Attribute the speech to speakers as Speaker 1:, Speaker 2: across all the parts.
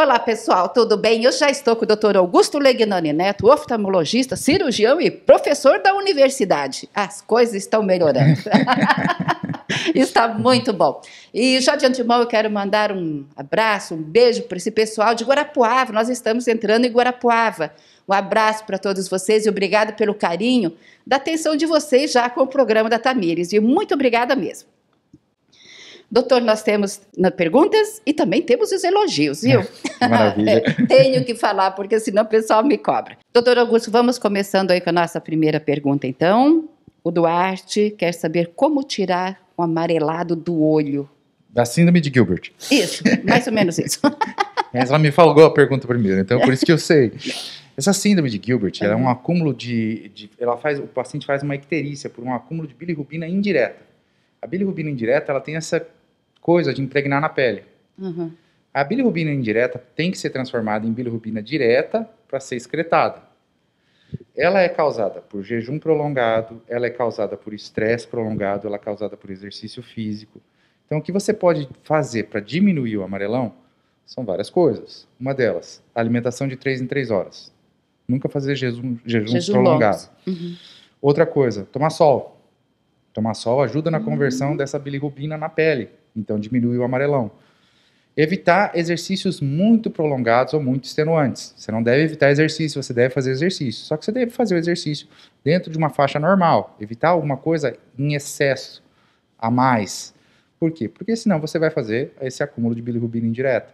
Speaker 1: Olá, pessoal, tudo bem? Eu já estou com o Dr. Augusto Legnani Neto, oftalmologista, cirurgião e professor da universidade. As coisas estão melhorando. Está muito bom. E já de antemão eu quero mandar um abraço, um beijo para esse pessoal de Guarapuava. Nós estamos entrando em Guarapuava. Um abraço para todos vocês e obrigado pelo carinho da atenção de vocês já com o programa da Tamires. E muito obrigada mesmo. Doutor, nós temos né, perguntas e também temos os elogios, viu? Maravilha. É, tenho que falar, porque senão o pessoal me cobra. Doutor Augusto, vamos começando aí com a nossa primeira pergunta, então. O Duarte quer saber como tirar o amarelado do olho.
Speaker 2: Da síndrome de Gilbert.
Speaker 1: Isso, mais ou menos isso.
Speaker 2: Mas ela me falou a pergunta primeiro, então por isso que eu sei. Essa síndrome de Gilbert, ela é um acúmulo de, de, ela faz, o paciente faz uma icterícia por um acúmulo de bilirrubina indireta. A bilirrubina indireta, ela tem essa coisa de impregnar na pele. Uhum. A bilirrubina indireta tem que ser transformada em bilirrubina direta para ser excretada. Ela é causada por jejum prolongado, ela é causada por estresse prolongado, ela é causada por exercício físico. Então, o que você pode fazer para diminuir o amarelão são várias coisas. Uma delas, alimentação de 3 em 3 horas. Nunca fazer jejum, jejum, jejum prolongado. Uhum. Outra coisa, tomar sol. Tomar sol ajuda na uhum. conversão dessa bilirrubina na pele então diminui o amarelão. Evitar exercícios muito prolongados ou muito extenuantes. Você não deve evitar exercício, você deve fazer exercício. Só que você deve fazer o exercício dentro de uma faixa normal. Evitar alguma coisa em excesso, a mais. Por quê? Porque senão você vai fazer esse acúmulo de bilirrubina indireta.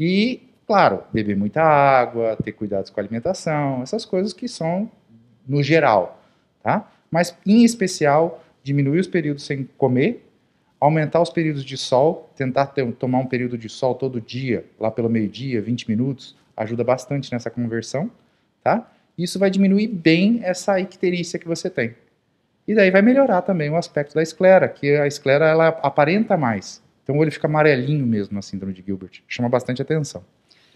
Speaker 2: E, claro, beber muita água, ter cuidados com a alimentação, essas coisas que são no geral, tá? Mas, em especial, diminuir os períodos sem comer aumentar os períodos de sol, tentar ter, tomar um período de sol todo dia, lá pelo meio-dia, 20 minutos, ajuda bastante nessa conversão, tá? Isso vai diminuir bem essa icterícia que você tem. E daí vai melhorar também o aspecto da esclera, que a esclera ela aparenta mais. Então o olho fica amarelinho mesmo na síndrome de Gilbert, chama bastante atenção.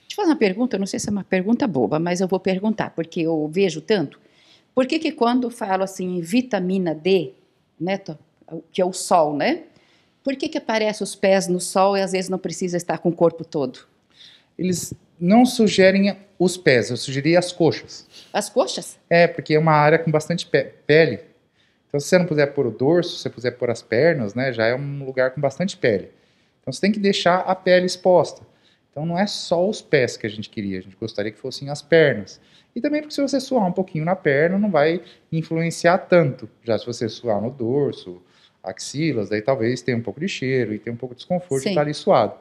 Speaker 1: Deixa eu fazer uma pergunta, eu não sei se é uma pergunta boba, mas eu vou perguntar, porque eu vejo tanto. Por que que quando falo assim, vitamina D, né, que é o sol, né? Por que, que aparece os pés no sol e às vezes não precisa estar com o corpo todo? Eles não sugerem
Speaker 2: os pés, eu sugeri as coxas.
Speaker 1: As coxas?
Speaker 2: É, porque é uma área com bastante pe pele. Então, se você não puder pôr o dorso, se você puder pôr as pernas, né, já é um lugar com bastante pele. Então, você tem que deixar a pele exposta. Então, não é só os pés que a gente queria, a gente gostaria que fossem as pernas. E também porque se você suar um pouquinho na perna, não vai influenciar tanto. Já se você suar no dorso, axilas, daí talvez tenha um pouco de cheiro e tenha um pouco de desconforto Sim. de estar ali suado.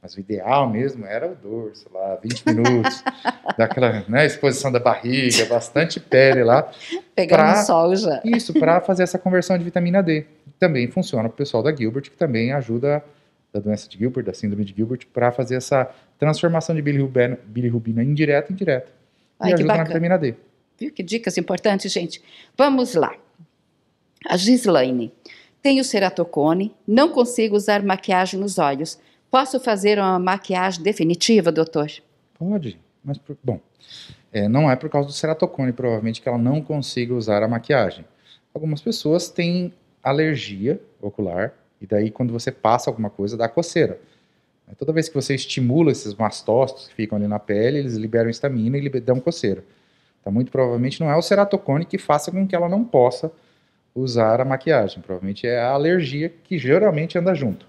Speaker 2: Mas o ideal mesmo era o dorso lá, 20 minutos, daquela né, exposição da barriga, bastante pele lá.
Speaker 1: Pegando pra, sol já. Isso, para
Speaker 2: fazer essa conversão de vitamina D. Também funciona para o pessoal da Gilbert, que também ajuda da doença de Gilbert, da síndrome de Gilbert, para fazer essa transformação de bilirrubina, indireta em direta.
Speaker 1: e ajuda bacana. na vitamina D. Viu que dicas importantes, gente? Vamos lá. A Gislaine. Tenho ceratocone, não consigo usar maquiagem nos olhos. Posso fazer uma maquiagem definitiva, doutor?
Speaker 2: Pode, mas por... bom, é, não é por causa do ceratocone, provavelmente, que ela não consiga usar a maquiagem. Algumas pessoas têm alergia ocular, e daí quando você passa alguma coisa, dá coceira. É, toda vez que você estimula esses mastócitos que ficam ali na pele, eles liberam estamina e dão coceira. Então, muito provavelmente não é o ceratocone que faça com que ela não possa usar a maquiagem. Provavelmente é a alergia que geralmente anda junto.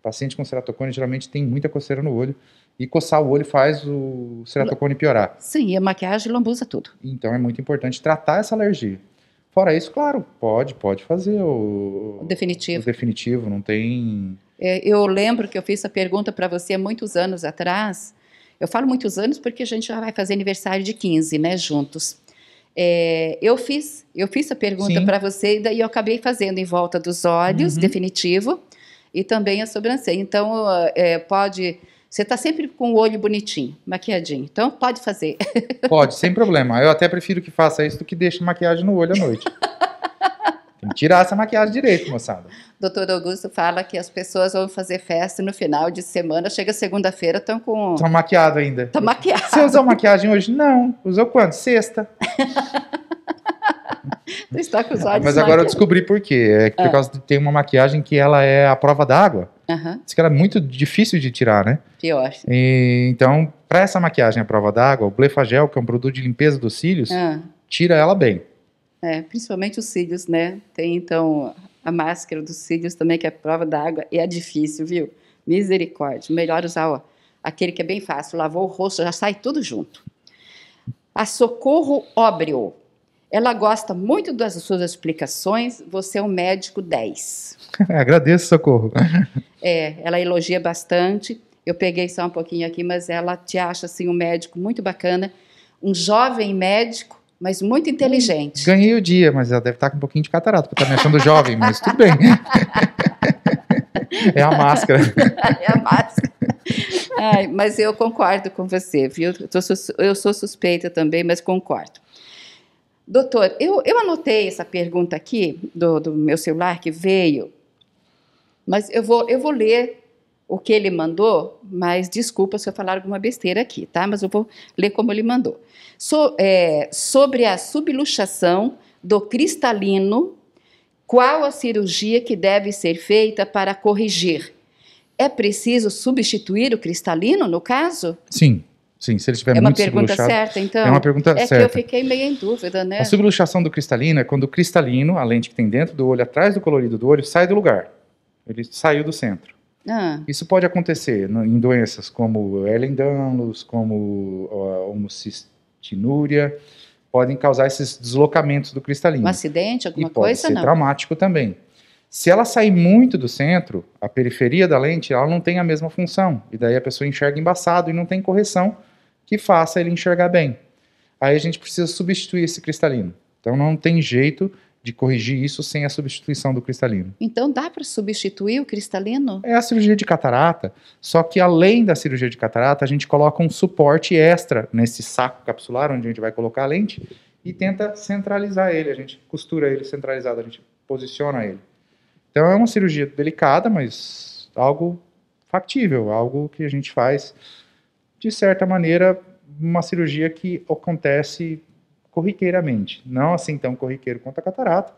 Speaker 2: O paciente com ceratocone geralmente tem muita coceira no olho e coçar o olho faz o ceratocone piorar. Sim, e a maquiagem lambuza tudo. Então é muito importante tratar essa alergia. Fora isso, claro, pode, pode fazer o, o definitivo. O definitivo, não tem.
Speaker 1: É, eu lembro que eu fiz essa pergunta para você há muitos anos atrás. Eu falo muitos anos porque a gente já vai fazer aniversário de 15, né, juntos. É, eu fiz, eu fiz a pergunta para você e daí eu acabei fazendo em volta dos olhos, uhum. definitivo, e também a sobrancelha. Então, é, pode. Você está sempre com o olho bonitinho, maquiadinho. Então, pode fazer.
Speaker 2: Pode, sem problema. Eu até prefiro que faça isso do que deixe maquiagem no olho à noite. Tem que tirar essa maquiagem direito, moçada.
Speaker 1: Doutor Augusto fala que as pessoas vão fazer festa no final de semana, chega segunda-feira, estão com. Estão
Speaker 2: maquiados ainda. Estão
Speaker 1: maquiado. Você usou
Speaker 2: maquiagem hoje? Não. Usou quando? Sexta.
Speaker 1: Você está com os olhos Mas agora eu descobri
Speaker 2: por quê. É por ah. causa de tem uma maquiagem que ela é a prova d'água. Uhum. Diz que ela é muito difícil de tirar, né? Pior. E, então, para essa maquiagem à prova d'água, o Blefagel, que é um produto de limpeza dos cílios, ah. tira ela bem.
Speaker 1: É, principalmente os cílios, né? Tem então a máscara dos cílios também, que é prova da água, e é difícil, viu? Misericórdia. Melhor usar ó, aquele que é bem fácil, lavou o rosto, já sai tudo junto. A Socorro Óbrio. Ela gosta muito das suas explicações, você é um médico 10.
Speaker 2: Agradeço, Socorro.
Speaker 1: é, ela elogia bastante. Eu peguei só um pouquinho aqui, mas ela te acha assim um médico muito bacana, um jovem médico mas muito inteligente.
Speaker 2: Hum, ganhei o dia, mas ela deve estar tá com um pouquinho de catarata, porque está me achando jovem, mas tudo bem. é a máscara.
Speaker 1: é a máscara. Ai, mas eu concordo com você, viu? Eu sou suspeita também, mas concordo. Doutor, eu, eu anotei essa pergunta aqui do, do meu celular que veio, mas eu vou, eu vou ler o que ele mandou, mas desculpa se eu falar alguma besteira aqui, tá? Mas eu vou ler como ele mandou. So, é, sobre a subluxação do cristalino, qual a cirurgia que deve ser feita para corrigir? É preciso substituir o cristalino, no caso?
Speaker 2: Sim. Sim, se ele estiver é muito subluxado... É uma pergunta
Speaker 1: certa, então? É uma pergunta é certa. É que eu fiquei meio em dúvida, né? A
Speaker 2: subluxação do cristalino é quando o cristalino, a lente que tem dentro do olho, atrás do colorido do olho, sai do lugar. Ele saiu do centro. Ah. Isso pode acontecer em doenças como Ellen-Danlos, como homocistinúria, podem causar esses deslocamentos do cristalino. Um
Speaker 1: acidente, alguma e pode coisa? Pode ser não.
Speaker 2: traumático também. Se ela sair muito do centro, a periferia da lente, ela não tem a mesma função. E daí a pessoa enxerga embaçado e não tem correção que faça ele enxergar bem. Aí a gente precisa substituir esse cristalino. Então não tem jeito de corrigir isso sem a substituição do cristalino.
Speaker 1: Então dá para substituir o cristalino?
Speaker 2: É a cirurgia de catarata, só que além da cirurgia de catarata, a gente coloca um suporte extra nesse saco capsular onde a gente vai colocar a lente e tenta centralizar ele, a gente costura ele centralizado, a gente posiciona ele. Então é uma cirurgia delicada, mas algo factível, algo que a gente faz de certa maneira uma cirurgia que acontece corriqueiramente. Não assim tão corriqueiro quanto a catarata,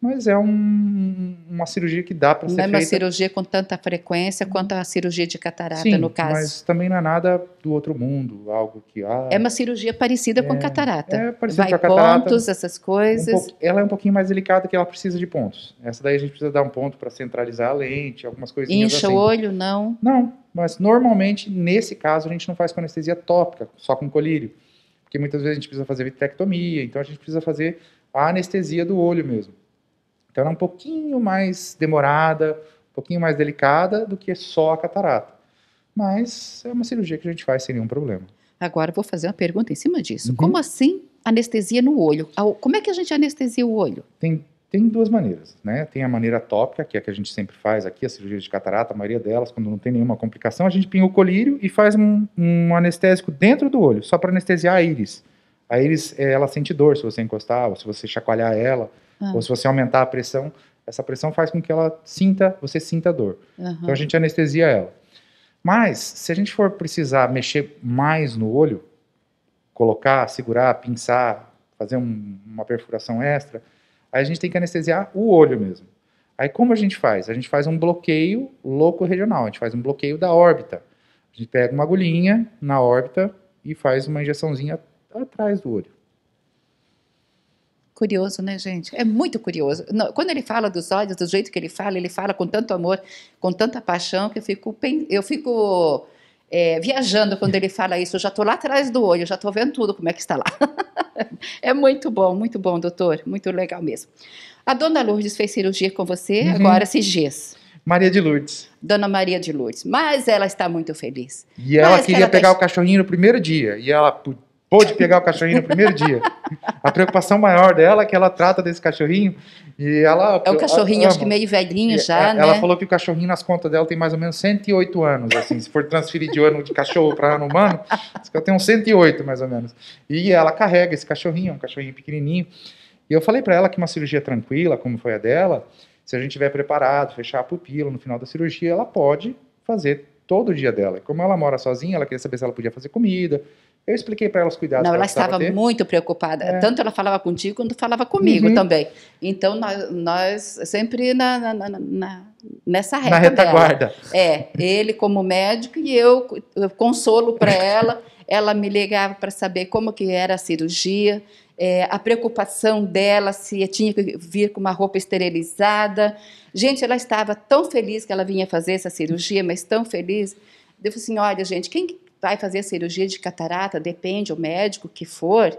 Speaker 1: mas é um,
Speaker 2: uma cirurgia que dá para ser feita. Não é uma cirurgia
Speaker 1: com tanta frequência quanto a cirurgia de catarata, Sim, no caso. mas
Speaker 2: também não é nada do outro mundo, algo que... há. Ah, é uma
Speaker 1: cirurgia parecida é, com catarata. É parecida Vai com a catarata. pontos, essas coisas. Um
Speaker 2: ela é um pouquinho mais delicada que ela precisa de pontos. Essa daí a gente precisa dar um ponto para centralizar a lente, algumas coisinhas Incha o assim.
Speaker 1: olho, não? Não,
Speaker 2: mas normalmente, nesse caso, a gente não faz com anestesia tópica, só com colírio porque muitas vezes a gente precisa fazer vitrectomia, então a gente precisa fazer a anestesia do olho mesmo. Então ela é um pouquinho mais demorada, um pouquinho
Speaker 1: mais delicada do que só a catarata. Mas é uma cirurgia que a gente faz sem nenhum problema. Agora vou fazer uma pergunta em cima disso. Uhum. Como assim anestesia no olho? Como é que a gente anestesia o olho? Tem tem duas maneiras,
Speaker 2: né? Tem a maneira tópica, que é a que a gente sempre faz aqui, a cirurgia de catarata, a maioria delas, quando não tem nenhuma complicação, a gente pinga o colírio e faz um, um anestésico dentro do olho, só para anestesiar a íris. A íris, é, ela sente dor se você encostar, ou se você chacoalhar ela, ah. ou se você aumentar a pressão. Essa pressão faz com que ela sinta, você sinta dor. Uhum. Então a gente anestesia ela. Mas, se a gente for precisar mexer mais no olho, colocar, segurar, pinçar, fazer um, uma perfuração extra, Aí a gente tem que anestesiar o olho mesmo. Aí como a gente faz? A gente faz um bloqueio louco regional, a gente faz um bloqueio da órbita. A gente pega uma agulhinha na órbita e faz uma injeçãozinha atrás do olho.
Speaker 1: Curioso, né, gente? É muito curioso. Quando ele fala dos olhos, do jeito que ele fala, ele fala com tanto amor, com tanta paixão, que eu fico, eu fico é, viajando quando ele fala isso. Eu já estou lá atrás do olho, já estou vendo tudo como é que está lá. é muito bom, muito bom, doutor. Muito legal mesmo. A dona Lourdes fez cirurgia com você, uhum. agora se dias.
Speaker 2: Maria de Lourdes.
Speaker 1: Dona Maria de Lourdes. Mas ela está muito feliz. E ela Mas queria que ela pegar
Speaker 2: tá o cachorrinho no primeiro dia. E ela, pôde pegar o cachorrinho no primeiro dia. A preocupação maior dela é que ela trata desse cachorrinho e ela... É um cachorrinho, acho que
Speaker 1: meio velhinho já, é, né? Ela falou
Speaker 2: que o cachorrinho nas contas dela tem mais ou menos 108 anos, assim, se for transferir de ano de cachorro para ano humano, ela tem uns 108 mais ou menos. E ela carrega esse cachorrinho, um cachorrinho pequenininho. E eu falei para ela que uma cirurgia tranquila, como foi a dela, se a gente tiver preparado, fechar a pupila no final da cirurgia, ela pode fazer todo o dia dela. Como ela mora sozinha, ela queria saber se ela podia fazer comida,
Speaker 1: eu expliquei para elas cuidados. Não, ela estava ter. muito preocupada. É. Tanto ela falava contigo quanto falava comigo uhum. também. Então nós, nós sempre na, na, na, na nessa reta. Na retaguarda. É, ele como médico e eu, eu consolo para ela. Ela me ligava para saber como que era a cirurgia, é, a preocupação dela se tinha que vir com uma roupa esterilizada. Gente, ela estava tão feliz que ela vinha fazer essa cirurgia, mas tão feliz. Eu falei assim, olha, gente, quem vai fazer a cirurgia de catarata, depende o médico que for,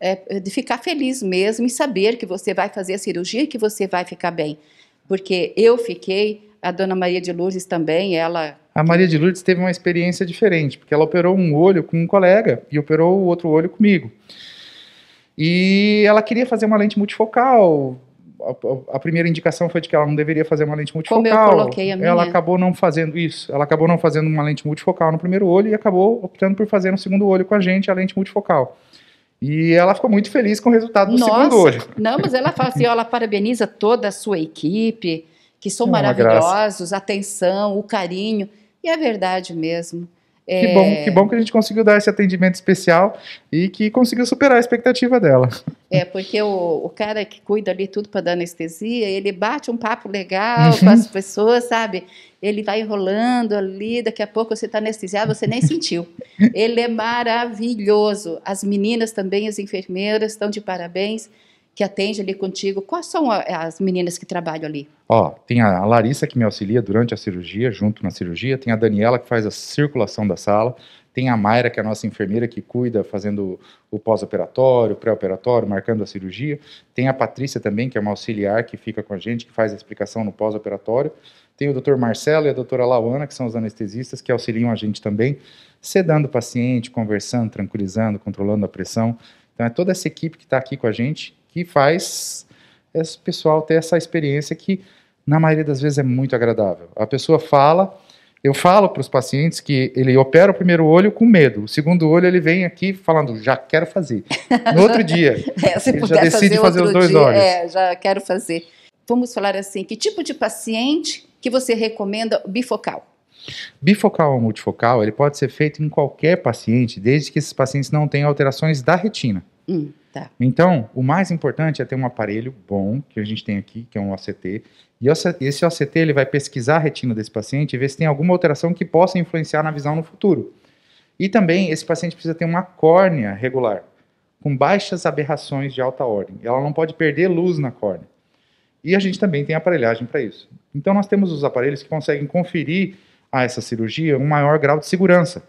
Speaker 1: é, de ficar feliz mesmo e saber que você vai fazer a cirurgia e que você vai ficar bem. Porque eu fiquei, a dona Maria de Lourdes também, ela.
Speaker 2: A Maria de Lourdes teve uma experiência diferente, porque ela operou um olho com um colega e operou o outro olho comigo. E ela queria fazer uma lente multifocal, a, a, primeira indicação foi de que ela não deveria fazer uma lente multifocal. Como eu coloquei a minha. Ela acabou não fazendo isso. Ela acabou não fazendo uma lente multifocal no primeiro olho e acabou optando por fazer no segundo olho com a gente a lente multifocal. E ela ficou muito feliz com o resultado do Nossa, segundo olho.
Speaker 1: Não, mas ela fala assim, ela parabeniza toda a sua equipe, que são é maravilhosos, graça. atenção, o carinho. E é verdade mesmo. Que, bom, que é. bom
Speaker 2: que a gente conseguiu dar esse atendimento especial e que conseguiu superar a expectativa dela.
Speaker 1: É, porque o, o cara que cuida ali tudo para dar anestesia, ele bate um papo legal uhum. com as pessoas, sabe? Ele vai enrolando ali, daqui a pouco você está anestesiado, você nem sentiu. Ele é maravilhoso. As meninas também, as enfermeiras, estão de parabéns que atende ali contigo, quais são as meninas que trabalham ali?
Speaker 2: Ó, tem a Larissa que me auxilia durante a cirurgia, junto na cirurgia, tem a Daniela que faz a circulação da sala, tem a Mayra, que é a nossa enfermeira que cuida fazendo o pós-operatório, pré-operatório, marcando a cirurgia. Tem a Patrícia também, que é uma auxiliar que fica com a gente, que faz a explicação no pós-operatório. Tem o doutor Marcelo e a doutora Lauana, que são os anestesistas, que auxiliam a gente também, sedando o paciente, conversando, tranquilizando, controlando a pressão. Então é toda essa equipe que está aqui com a gente que faz esse pessoal ter essa experiência que, na maioria das vezes, é muito agradável. A pessoa fala, eu falo para os pacientes que ele opera o primeiro olho com medo, o segundo olho ele vem aqui falando, já quero fazer.
Speaker 1: No outro dia, é, se ele já decide fazer, fazer os dois dia, olhos. É, já quero fazer. Vamos falar assim, que tipo de paciente que você recomenda bifocal?
Speaker 2: Bifocal ou multifocal, ele pode ser feito em qualquer paciente, desde que esses pacientes não tenham alterações da retina.
Speaker 1: Hum, tá.
Speaker 2: Então, o mais importante é ter um aparelho bom, que a gente tem aqui, que é um OCT. E esse OCT ele vai pesquisar a retina desse paciente e ver se tem alguma alteração que possa influenciar na visão no futuro. E também, esse paciente precisa ter uma córnea regular, com baixas aberrações de alta ordem. Ela não pode perder luz na córnea. E a gente também tem aparelhagem para isso. Então, nós temos os aparelhos que conseguem conferir a essa cirurgia um maior grau de segurança.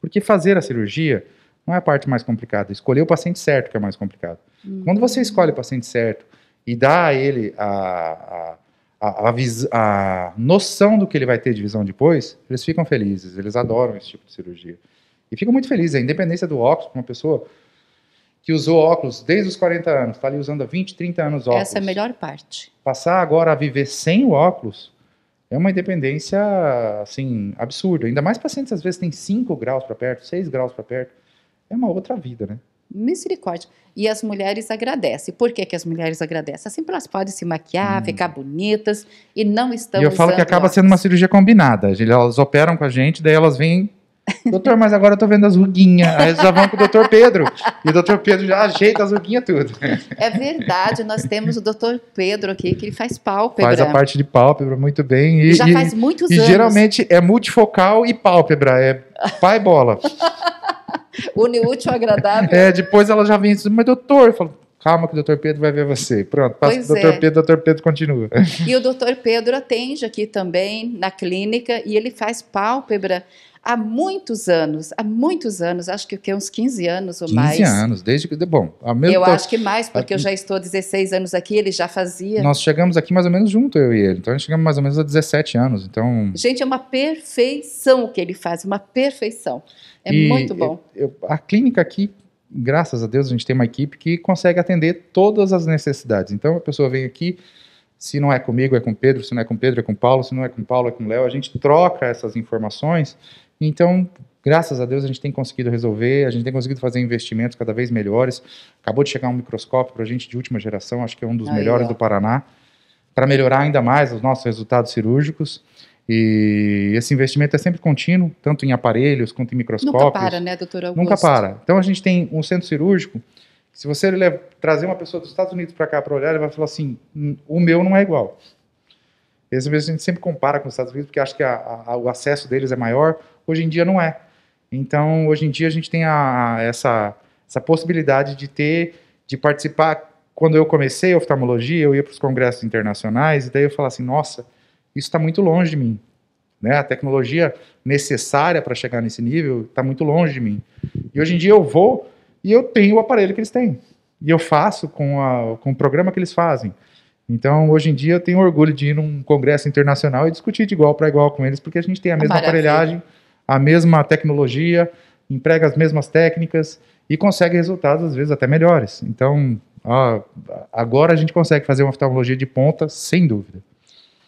Speaker 2: Porque fazer a cirurgia não é a parte mais complicada. Escolher o paciente certo que é mais complicado. Uhum. Quando você escolhe o paciente certo e dá a ele a, a, a, a, noção do que ele vai ter de visão depois, eles ficam felizes, eles adoram esse tipo de cirurgia. E ficam muito felizes. A independência do óculos, uma pessoa que usou óculos desde os 40 anos, está ali usando há 20, 30 anos óculos. Essa é a
Speaker 1: melhor parte.
Speaker 2: Passar agora a viver sem o óculos é uma independência, assim, absurda. Ainda mais pacientes, às vezes, têm 5 graus para perto, 6 graus para perto é uma outra vida, né?
Speaker 1: Misericórdia. E as mulheres agradecem. Por que, que as mulheres agradecem? Assim elas podem se maquiar, hum. ficar bonitas e não estão. E eu falo que acaba óculos.
Speaker 2: sendo uma cirurgia combinada. Elas operam com a gente, daí elas vêm.
Speaker 1: Doutor, mas agora eu tô
Speaker 2: vendo as ruguinhas. Aí já vão com o doutor Pedro. E o doutor Pedro já ajeita as ruguinhas tudo.
Speaker 1: É verdade, nós temos o doutor Pedro aqui, que ele faz pálpebra. Faz a parte
Speaker 2: de pálpebra muito bem. E, já e, faz muitos e, anos. E geralmente é multifocal e pálpebra. É pai bola.
Speaker 1: Une útil, agradável. É,
Speaker 2: depois ela já vem e diz, mas doutor, eu falo, Calma que o doutor Pedro vai ver você. Pronto, passa pois o doutor é. Pedro, o doutor Pedro continua.
Speaker 1: E o doutor Pedro atende aqui também na clínica e ele faz pálpebra há muitos anos, há muitos anos, acho que o Uns 15 anos ou 15 mais. 15 anos,
Speaker 2: desde que. Bom, a mesma Eu acho que mais, porque a, eu já
Speaker 1: estou 16 anos aqui, ele já fazia. Nós
Speaker 2: chegamos aqui mais ou menos junto, eu e ele. Então, gente chegamos mais ou menos a 17 anos. Então.
Speaker 1: Gente, é uma perfeição o que ele faz, uma perfeição. É e muito bom.
Speaker 2: Eu, a clínica aqui graças a Deus, a gente tem uma equipe que consegue atender todas as necessidades. Então, a pessoa vem aqui, se não é comigo, é com Pedro, se não é com Pedro, é com Paulo, se não é com Paulo, é com Léo. A gente troca essas informações. Então, graças a Deus, a gente tem conseguido resolver, a gente tem conseguido fazer investimentos cada vez melhores. Acabou de chegar um microscópio para a gente de última geração, acho que é um dos Aí, melhores ó. do Paraná, para melhorar ainda mais os nossos resultados cirúrgicos. E esse investimento é sempre contínuo, tanto em aparelhos quanto em microscópios. Nunca para, né,
Speaker 1: doutor Augusto? Nunca para.
Speaker 2: Então a gente tem um centro cirúrgico. Se você leva, trazer uma pessoa dos Estados Unidos para cá para olhar, ele vai falar assim: hum, o meu não é igual. vezes a gente sempre compara com os Estados Unidos, porque acha que a, a, o acesso deles é maior. Hoje em dia não é. Então, hoje em dia a gente tem a, essa, essa possibilidade de ter, de participar. Quando eu comecei a oftalmologia, eu ia para os congressos internacionais, e daí eu falava assim, nossa, isso está muito longe de mim. Né? A tecnologia necessária para chegar nesse nível está muito longe de mim. E hoje em dia eu vou e eu tenho o aparelho que eles têm. E eu faço com, a, com o programa que eles fazem. Então, hoje em dia, eu tenho orgulho de ir num congresso internacional e discutir de igual para igual com eles, porque a gente tem a mesma Maravilha. aparelhagem, a mesma tecnologia, emprega as mesmas técnicas e consegue resultados, às vezes, até melhores. Então, ó, agora a gente consegue fazer uma oftalmologia de ponta, sem dúvida.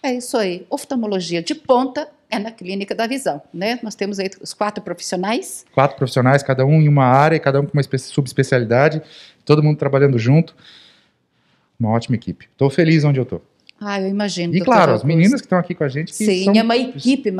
Speaker 1: É isso aí. Oftalmologia de ponta é na clínica da visão, né? Nós temos aí os quatro profissionais.
Speaker 2: Quatro profissionais, cada um em uma área, cada um com uma subespecialidade, todo mundo trabalhando junto. Uma ótima equipe. Estou feliz onde eu estou.
Speaker 1: Ah, eu imagino. E claro, as
Speaker 2: meninas que estão aqui com a gente.
Speaker 1: Sim, são, é uma equipe maravilhosa. Uma equipe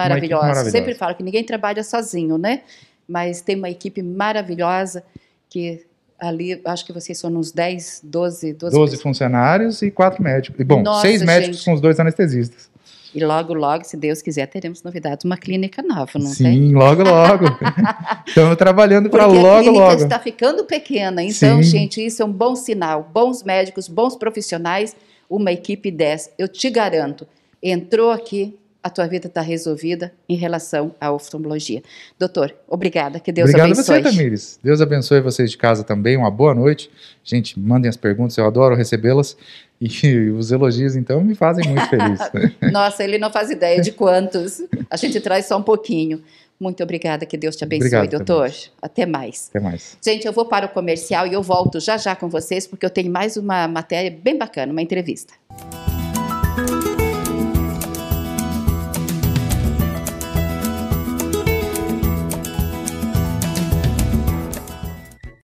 Speaker 1: maravilhosa. Sempre falo que ninguém trabalha sozinho, né? Mas tem uma equipe maravilhosa que ali, acho que vocês são uns 10, 12... 12, 12
Speaker 2: funcionários e quatro médicos. E, bom, Nossa, seis gente. médicos com os dois anestesistas.
Speaker 1: E logo, logo, se Deus quiser, teremos novidades, uma clínica nova, não Sim, tem?
Speaker 2: Sim, logo, logo. Estamos então, trabalhando para logo, logo. a clínica logo. está
Speaker 1: ficando pequena, então, Sim. gente, isso é um bom sinal. Bons médicos, bons profissionais, uma equipe 10. Eu te garanto, entrou aqui, a tua vida está resolvida em relação à oftalmologia. Doutor, obrigada, que Deus Obrigado abençoe. Obrigado você,
Speaker 2: Tamires. Deus abençoe vocês de casa também, uma boa noite. Gente, mandem as perguntas, eu adoro recebê-las. E os elogios, então, me fazem muito feliz.
Speaker 1: Nossa, ele não faz ideia de quantos. A gente traz só um pouquinho. Muito obrigada, que Deus te abençoe, Obrigado, doutor. Também. Até mais. Até mais. Gente, eu vou para o comercial e eu volto já já com vocês, porque eu tenho mais uma matéria bem bacana, uma entrevista.